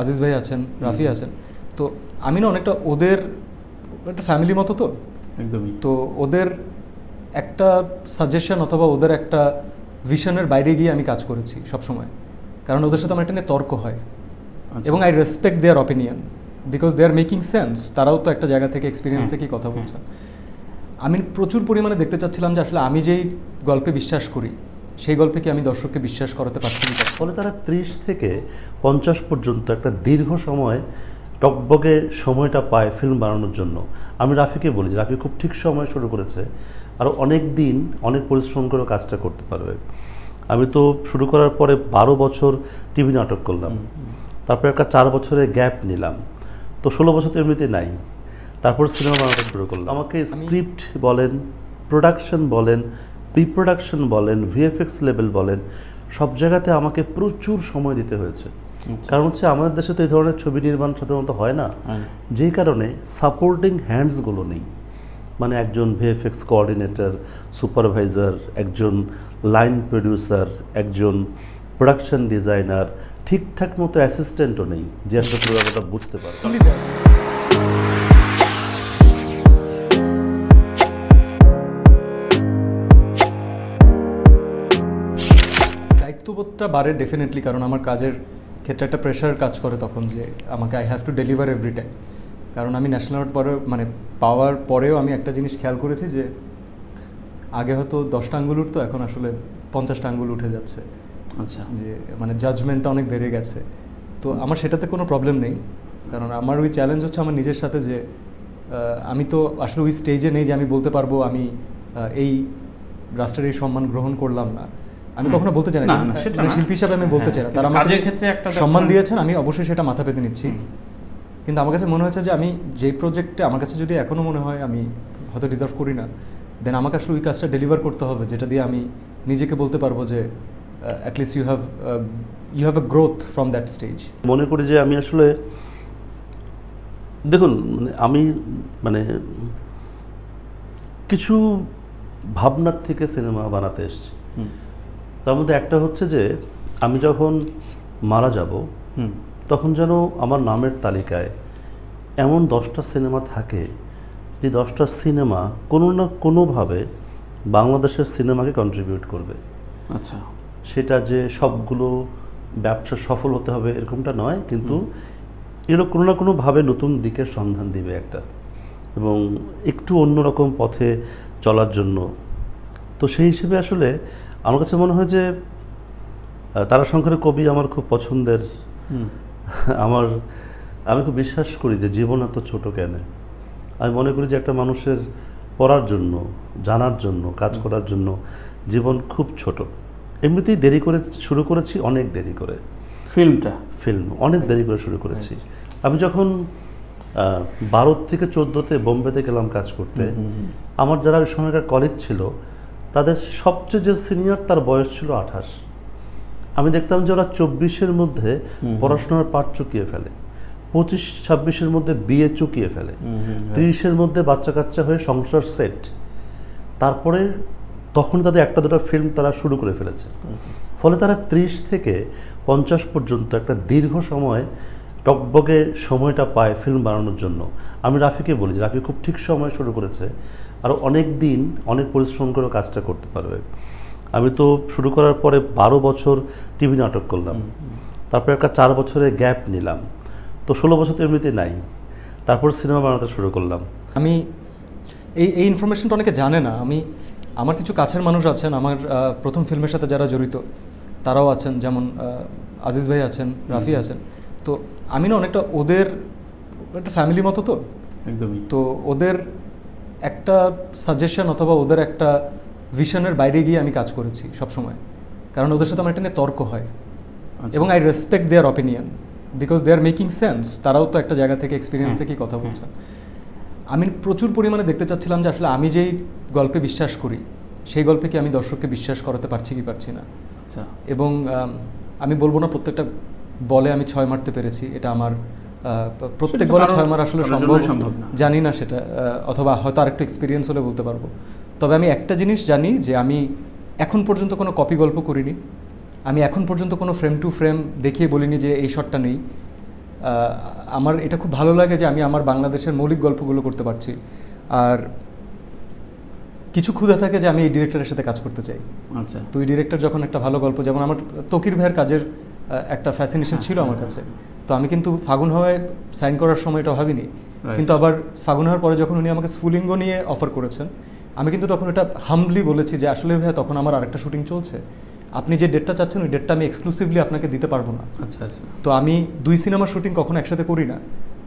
আজিজ ভাই আছেন রাফি আছেন তো আমি না অনেকটা ওদের একটা ফ্যামিলি মতো তো একদমই তো ওদের একটা সাজেশন অথবা ওদের একটা ভিশনের বাইরে গিয়ে আমি কাজ করেছি সবসময় কারণ ওদের সাথে আমার একটা নিয়ে তর্ক হয় আচ্ছা। এবং I respect their opinion because they are making sense তারাও তো একটা জায়গা থেকে এক্সপিরিয়েন্স হ্যাঁ। থেকেই কথা হ্যাঁ। বলছে আমি প্রচুর পরিমাণে দেখতে চাচ্ছিলাম যে আসলে আমি যেই গল্পে বিশ্বাস করি সেই গল্পে কি আমি দর্শককে বিশ্বাস করাতে পারছি ফলে তারা ত্রিশ থেকে পঞ্চাশ পর্যন্ত একটা দীর্ঘ সময় টকবগে সময়টা পায় ফিল্ম বানানোর জন্য আমি রাফিকে বলি যে রাফি খুব ঠিক সময় শুরু করেছে আরও অনেক দিন অনেক পরিশ্রম করে কাজটা করতে পারবে আমি তো শুরু করার পরে বারো বছর টিভি নাটক করলাম তারপরে একটা চার বছরের গ্যাপ নিলাম তো ষোলো বছর তো এমনিতে নাই তারপর সিনেমা বানানো শুরু করলাম আমাকে স্ক্রিপ্ট বলেন প্রোডাকশন বলেন প্রি প্রোডাকশন বলেন ভিএফএক্স লেভেল বলেন সব জায়গাতে আমাকে প্রচুর সময় দিতে হয়েছে আচ্ছা। কারণ হচ্ছে আমাদের দেশে তো এই ধরনের ছবি নির্মাণ সাধারণত হয় না হ্যাঁ। যেই কারণে সাপোর্টিং হ্যান্ডসগুলো নেই মানে একজন ভিএফএক্স কোঅর্ডিনেটর সুপারভাইজার একজন লাইন প্রডিউসার একজন প্রোডাকশন ডিজাইনার ঠিকঠাক মতো অ্যাসিস্ট্যান্টও নেই যে একটা বুঝতে পারে দায়িত্ববোধটা বাড়ে ডেফিনেটলি কারণ আমার কাজের ক্ষেত্রে একটা প্রেশার কাজ করে তখন যে আমাকে I have to deliver every time কারণ আমি ন্যাশনাল অ্যাওয়ার্ড পরে মানে পাওয়ার পরেও আমি একটা জিনিস খেয়াল করেছি যে আগে হয়তো দশটা আঙ্গুল উঠতো এখন আসলে পঞ্চাশটা আঙ্গুল উঠে যাচ্ছে আচ্ছা যে মানে জাজমেন্টটা অনেক বেড়ে গেছে তো আমার সেটাতে কোনো প্রবলেম নেই কারণ আমার ওই চ্যালেঞ্জ হচ্ছে আমার নিজের সাথে যে আমি তো আসলে ওই স্টেজে নেই যে আমি বলতে পারবো আমি এই রাষ্ট্রের এই সম্মান গ্রহণ করলাম না আমি কখনো বলতে চাই না সেটা মানে শিল্পী হিসাবে আমি বলতে চাই না তারা হ্যাঁ, আমাকে ক্ষেত্রে একটা সম্মান দিয়েছেন আমি অবশ্যই সেটা মাথা পেতে নিচ্ছি কিন্তু আমার কাছে মনে হয়েছে যে আমি যে প্রজেক্টে আমার কাছে যদি এখনও মনে হয় আমি হয়তো ডিজার্ভ করি না দেন আমাকে আসলে ওই কাজটা ডেলিভার করতে হবে যেটা দিয়ে আমি নিজেকে বলতে পারবো যে at least you have you have a growth from that stage মনে করি যে আমি আসলে দেখুন মানে আমি মানে কিছু ভাবনার থেকে সিনেমা বানাতে এসছি তার মধ্যে একটা হচ্ছে যে আমি যখন মারা যাব তখন যেন আমার নামের তালিকায় এমন দশটা সিনেমা থাকে যে দশটা সিনেমা কোনো না কোনোভাবে বাংলাদেশের সিনেমাকে কন্ট্রিবিউট করবে আচ্ছা সেটা যে সবগুলো ব্যবসা সফল হতে হবে এরকমটা নয় কিন্তু এগুলো কোনো না কোনোভাবে নতুন দিকের সন্ধান দিবে একটা এবং একটু অন্যরকম পথে চলার জন্য তো সেই হিসেবে আসলে আমার কাছে মনে হয় যে তারা শঙ্করের কবি আমার খুব পছন্দের আমার আমি খুব বিশ্বাস করি যে জীবন এত ছোট কেন আমি মনে করি যে একটা মানুষের পড়ার জন্য জানার জন্য কাজ করার জন্য জীবন খুব ছোট এমনিতেই দেরি করে শুরু করেছি অনেক দেরি করে ফিল্মটা ফিল্ম অনেক হ্যাঁ। দেরি করে শুরু করেছি হ্যাঁ। আমি যখন বারো থেকে চোদ্দোতে বোম্বেতে গেলাম কাজ করতে আমার যারা ওই সময়কার কলেজ ছিল তাদের সবচেয়ে যে সিনিয়র তার বয়স ছিল আঠাশ আমি দেখতাম যে ওরা চব্বিশের মধ্যে পড়াশোনার পাঠ চুকিয়ে ফেলে পঁচিশ ছাব্বিশের মধ্যে বিয়ে চুকিয়ে ফেলে ত্রিশের মধ্যে বাচ্চা কাচ্চা হয়ে সংসার সেট তারপরে তখন তাদের একটা দুটো ফিল্ম তারা শুরু করে ফেলেছে আচ্ছা। ফলে তারা ত্রিশ থেকে পঞ্চাশ পর্যন্ত একটা দীর্ঘ সময় টকবগে সময়টা পায় ফিল্ম বানানোর জন্য আমি রাফিকে বলি যে রাফি খুব ঠিক সময় শুরু করেছে আরও অনেক দিন অনেক পরিশ্রম করে কাজটা করতে পারবে আমি তো শুরু করার পরে বারো বছর টিভি নাটক করলাম তারপরে একটা চার বছরের গ্যাপ নিলাম তো ষোলো বছর তো এমনিতে নাই তারপর সিনেমা বানাতে শুরু করলাম আমি এই এই ইনফরমেশনটা অনেকে জানে না আমি আমার কিছু কাছের মানুষ আছেন আমার প্রথম ফিল্মের সাথে যারা জড়িত তারাও আছেন যেমন আজিজ ভাই আছেন রাফি আছেন তো আমি না অনেকটা ওদের একটা ফ্যামিলি মতো তো একদমই তো ওদের একটা সাজেশন অথবা ওদের একটা ভিশনের বাইরে গিয়ে আমি কাজ করেছি সবসময় কারণ ওদের সাথে আমার একটা নিয়ে তর্ক হয় আচ্ছা। এবং I respect their opinion because they are making sense তারাও তো একটা জায়গা থেকে এক্সপিরিয়েন্স হ্যাঁ। থেকেই কথা হ্যাঁ। বলছে আমি প্রচুর পরিমাণে দেখতে চাচ্ছিলাম যে আসলে আমি যেই গল্পে বিশ্বাস করি সেই গল্পে কি আমি দর্শককে বিশ্বাস করাতে পারছি কি পারছি না আচ্ছা। এবং আমি বলবো না প্রত্যেকটা বলে আমি ছয় মারতে পেরেছি এটা আমার প্রত্যেক বলে ছয় মার আসলে সম্ভব জানি না সেটা অথবা হয়তো আরেকটু এক্সপিরিয়েন্স হলে বলতে পারবো তবে আমি একটা জিনিস জানি যে আমি এখন পর্যন্ত কোনো কপি গল্প করিনি আমি এখন পর্যন্ত কোনো ফ্রেম টু ফ্রেম দেখিয়ে বলিনি যে এই শটটা নেই আমার এটা খুব ভালো লাগে যে আমি আমার বাংলাদেশের মৌলিক গল্পগুলো করতে পারছি আর কিছু ক্ষুধা থাকে যে আমি এই ডিরেক্টরের সাথে কাজ করতে চাই আচ্ছা তো এই ডিরেক্টর যখন একটা ভালো গল্প যেমন আমার তকির ভাইয়ের কাজের একটা ফ্যাসিনেশন ছিল হ্যাঁ, আমার হ্যাঁ। কাছে তো আমি কিন্তু ফাগুন হওয়ায় সাইন করার সময় এটা ভাবিনি কিন্তু আবার ফাগুন হওয়ার পরে যখন উনি আমাকে স্ফুলিঙ্গ নিয়ে অফার করেছেন আমি কিন্তু তখন এটা হামলি বলেছি যে আসলে ভাইয়া তখন আমার আরেকটা শুটিং চলছে আপনি যে ডেটটা চাচ্ছেন ওই ডেটটা আমি এক্সক্লুসিভলি আপনাকে দিতে পারবো না আচ্ছা আচ্ছা তো আমি দুই সিনেমার শুটিং কখনো একসাথে করি না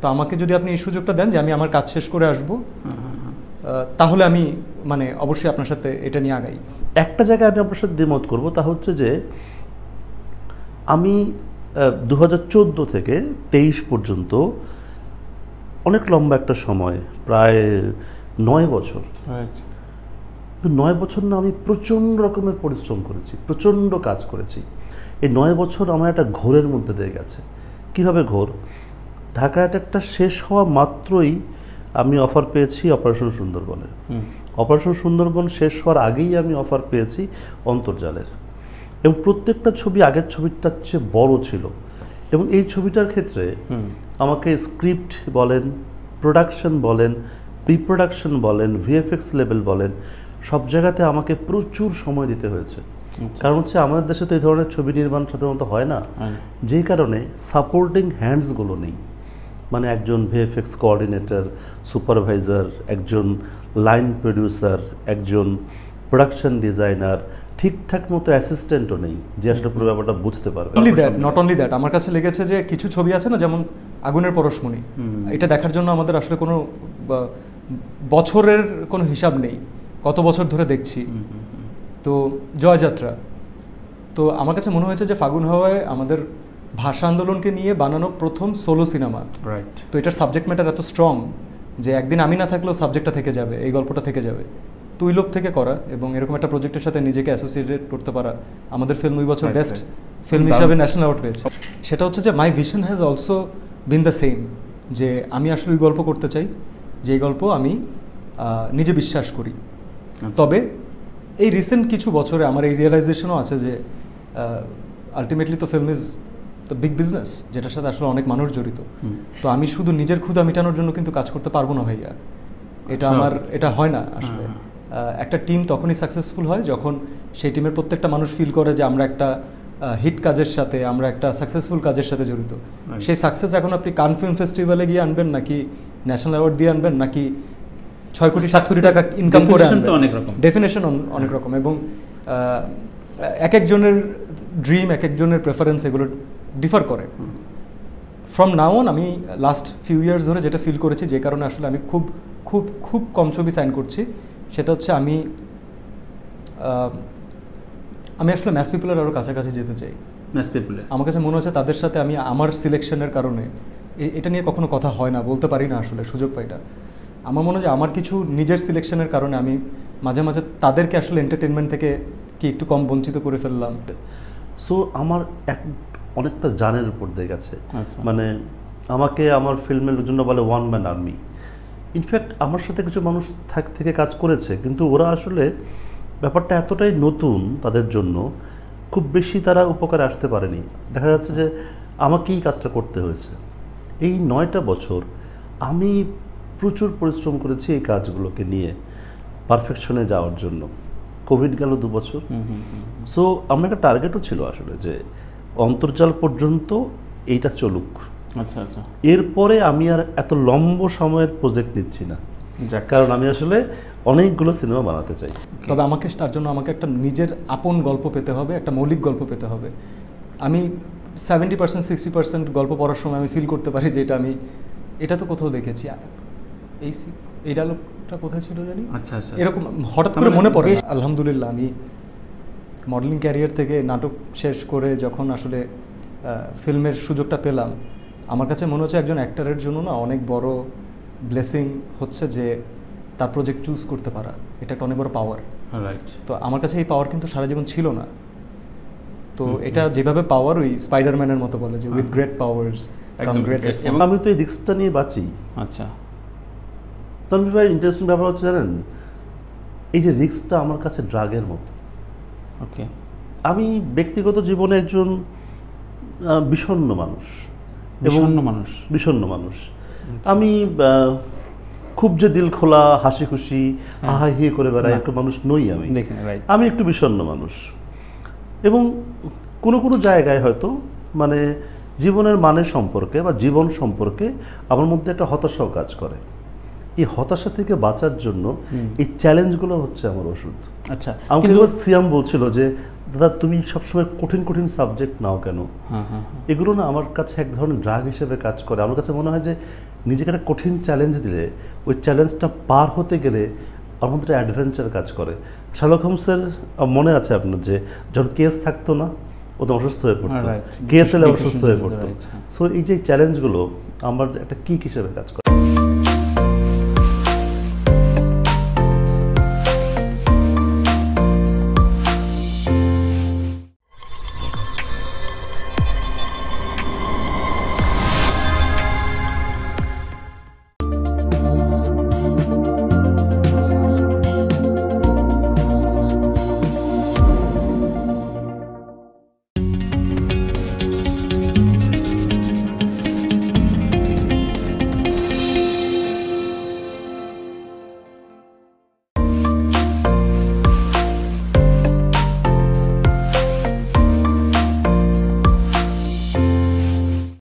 তো আমাকে যদি আপনি এই সুযোগটা দেন যে আমি আমার কাজ শেষ করে আসব হ্যাঁ, হ্যাঁ, হ্যাঁ। তাহলে আমি মানে অবশ্যই আপনার সাথে এটা নিয়ে আগাই একটা জায়গায় আমি আপনার সাথে দ্বিমত করবো তা হচ্ছে যে আমি দু থেকে তেইশ পর্যন্ত অনেক লম্বা একটা সময় প্রায় নয় বছর তো নয় বছর না আমি প্রচণ্ড রকমের পরিশ্রম করেছি প্রচণ্ড কাজ করেছি এই নয় বছর আমার একটা ঘোরের মধ্যে দিয়ে গেছে কীভাবে ঘোর ঢাকা অ্যাটাকটা শেষ হওয়া মাত্রই আমি অফার পেয়েছি অপারেশন সুন্দরবনের অপারেশন সুন্দরবন শেষ হওয়ার আগেই আমি অফার পেয়েছি অন্তর্জালের এবং প্রত্যেকটা ছবি আগের ছবিটার চেয়ে বড় ছিল এবং এই ছবিটার ক্ষেত্রে আমাকে স্ক্রিপ্ট বলেন প্রোডাকশন বলেন প্রি প্রোডাকশন বলেন ভিএফএক্স লেভেল বলেন সব জায়গাতে আমাকে প্রচুর সময় দিতে হয়েছে আচ্ছা। কারণ হচ্ছে আমাদের দেশে তো এই ধরনের ছবি নির্মাণ সাধারণত হয় না হ্যাঁ। যেই কারণে সাপোর্টিং হ্যান্ডসগুলো নেই মানে একজন ভিএফএক্স কোঅর্ডিনেটর সুপারভাইজার একজন লাইন প্রডিউসার একজন প্রোডাকশন ডিজাইনার ঠিকঠাক মতো অ্যাসিস্ট্যান্টও নেই যে আসলে পুরো ব্যাপারটা বুঝতে পারবে only that not only that আমার কাছে লেগেছে যে কিছু ছবি আছে না যেমন আগুনের পরশমণি এটা দেখার জন্য আমাদের আসলে কোনো বছরের কোনো হিসাব নেই কত বছর ধরে দেখছি তো জয়যাত্রা তো আমার কাছে মনে হয়েছে যে ফাগুন হাওয়ায় আমাদের ভাষা আন্দোলনকে নিয়ে বানানো প্রথম সোলো সিনেমা রাইট তো এটার সাবজেক্ট ম্যাটার এত স্ট্রং যে একদিন আমি না থাকলেও সাবজেক্টটা থেকে যাবে এই গল্পটা থেকে যাবে তৈলব থেকে করা এবং এরকম একটা প্রজেক্টের সাথে নিজেকে অ্যাসোসিয়েটেড করতে পারা আমাদের ফিল্ম ওই বছর বেস্ট ফিল্ম হিসাবে ন্যাশনাল অ্যাওয়ার্ড পেয়েছে সেটা হচ্ছে যে my vision has also been the same যে আমি আসলে ওই গল্প করতে চাই যে গল্প আমি নিজে বিশ্বাস করি আচ্ছা। তবে এই রিসেন্ট কিছু বছরে আমার এই রিয়েলাইজেশনও আছে যে আলটিমেটলি তো ফিল্ম ইজ তো বিগ বিজনেস যেটার সাথে আসলে অনেক মানুষ জড়িত তো আমি শুধু নিজের ক্ষুদা মেটানোর জন্য কিন্তু কাজ করতে পারবো না ভাইয়া এটা আচ্ছা। আমার এটা হয় না হ্যাঁ। আসলে একটা টিম তখনই সাকসেসফুল হয় যখন সেই টিমের প্রত্যেকটা মানুষ ফিল করে যে আমরা একটা হিট কাজের সাথে আমরা একটা সাকসেসফুল কাজের সাথে জড়িত সেই সাকসেস এখন আপনি কান ফিল্ম ফেস্টিভ্যালে গিয়ে আনবেন নাকি ন্যাশনাল অ্যাওয়ার্ড দিয়ে আনবেন নাকি ছয় কোটি সাত কোটি টাকা ইনকাম করে অনেক রকম ডেফিনেশন হ্যাঁ। অনেক রকম এবং এক একজনের ড্রিম এক একজনের প্রেফারেন্স এগুলো ডিফার করে ফ্রম নাও অন আমি লাস্ট ফিউ ইয়ার্স ধরে যেটা ফিল করেছি যে কারণে আসলে আমি খুব খুব খুব কম ছবি সাইন করছি সেটা হচ্ছে আমি আমি আসলে ম্যাথ পিপুলের আরও কাছাকাছি যেতে চাই ম্যাথ পিপুলের আমার কাছে মনে হচ্ছে তাদের সাথে আমি আমার সিলেকশনের কারণে এটা নিয়ে কখনো কথা হয় না বলতে পারি না আসলে সুযোগ পাই না আমার মনে হয় আমার কিছু নিজের সিলেকশনের কারণে আমি মাঝে মাঝে তাদেরকে আসলে এন্টারটেনমেন্ট থেকে কি একটু কম বঞ্চিত করে ফেললাম সো আমার এক অনেকটা জানের উপর দিয়ে গেছে আচ্ছা। মানে আমাকে আমার ফিল্মের জন্য বলে ওয়ান ম্যান আর্মি ইনফ্যাক্ট আমার সাথে কিছু মানুষ থাক থেকে কাজ করেছে কিন্তু ওরা আসলে ব্যাপারটা এতটাই নতুন তাদের জন্য খুব বেশি তারা উপকারে আসতে পারেনি দেখা যাচ্ছে যে আমাকেই কাজটা করতে হয়েছে এই নয়টা বছর আমি প্রচুর পরিশ্রম করেছি এই কাজগুলোকে নিয়ে পারফেকশনে যাওয়ার জন্য কোভিড গেল দু বছর সো আমার একটা টার্গেটও ছিল আসলে যে অন্তর্জাল পর্যন্ত এইটা চলুক আচ্ছা আচ্ছা এরপরে আমি আর এত লম্ব সময়ের প্রজেক্ট নিচ্ছি না কারণ আমি আসলে অনেকগুলো সিনেমা বানাতে চাই তবে আমাকে তার জন্য আমাকে একটা নিজের আপন গল্প পেতে হবে একটা মৌলিক গল্প পেতে হবে আমি সেভেন্টি পার্সেন্ট সিক্সটি পার্সেন্ট গল্প পড়ার সময় আমি ফিল করতে পারি যে এটা আমি এটা তো কোথাও দেখেছি এই এই ডায়লগটা কোথায় ছিল জানি আচ্ছা আচ্ছা এরকম হঠাৎ করে মানে মনে পড়ে আলহামদুলিল্লাহ আমি মডেলিং ক্যারিয়ার থেকে নাটক শেষ করে যখন আসলে ফিল্মের সুযোগটা পেলাম আমার কাছে মনে হচ্ছে একজন অ্যাক্টারের জন্য না অনেক বড় ব্লেসিং হচ্ছে যে তার প্রজেক্ট চুজ করতে পারা এটা একটা অনেক বড় পাওয়ার রাইট তো আমার কাছে এই পাওয়ার কিন্তু সারা জীবন ছিল না তো এটা যেভাবে পাওয়ার ওই স্পাইডারম্যানের মতো বলে যে উইথ গ্রেট পাওয়ার্স আমি তো এই রিস্কটা নিয়ে বাঁচি আচ্ছা তন্মী ভাই ইন্টারেস্টিং ব্যাপার হচ্ছে জানেন এই যে রিস্কটা আমার কাছে ড্রাগের মতো ওকে আমি ব্যক্তিগত জীবনে একজন বিষণ্ণ মানুষ বিষণ্ন মানুষ বিষণ্ণ মানুষ আচ্ছা। আমি খুব যে দিল খোলা হাসি খুশি হাহা হ্যাঁ। হিয়ে করে বেড়াই একটু মানুষ নই আমি আমি একটু বিষণ্ণ মানুষ এবং কোনো কোনো জায়গায় হয়তো মানে জীবনের মানে সম্পর্কে বা জীবন সম্পর্কে আমার মধ্যে একটা হতাশাও কাজ করে এই হতাশা থেকে বাঁচার জন্য এই চ্যালেঞ্জগুলো হচ্ছে আমার ওষুধ আচ্ছা আমাকে সিয়াম বলছিল যে দাদা তুমি সবসময় কঠিন কঠিন সাবজেক্ট নাও কেন হ্যাঁ, হ্যাঁ, হ্যাঁ। এগুলো না আমার কাছে এক ধরনের ড্রাগ হিসেবে কাজ করে আমার কাছে মনে হয় যে নিজেকে একটা কঠিন চ্যালেঞ্জ দিলে ওই চ্যালেঞ্জটা পার হতে গেলে আমাদের অ্যাডভেঞ্চার কাজ করে শালক হোমসের মনে আছে আপনার যে যখন কেস থাকতো না ও তো অসুস্থ হয়ে পড়তো কেস এলে অসুস্থ হয়ে পড়তো সো এই যে চ্যালেঞ্জগুলো আমার একটা কিক হিসেবে কাজ করে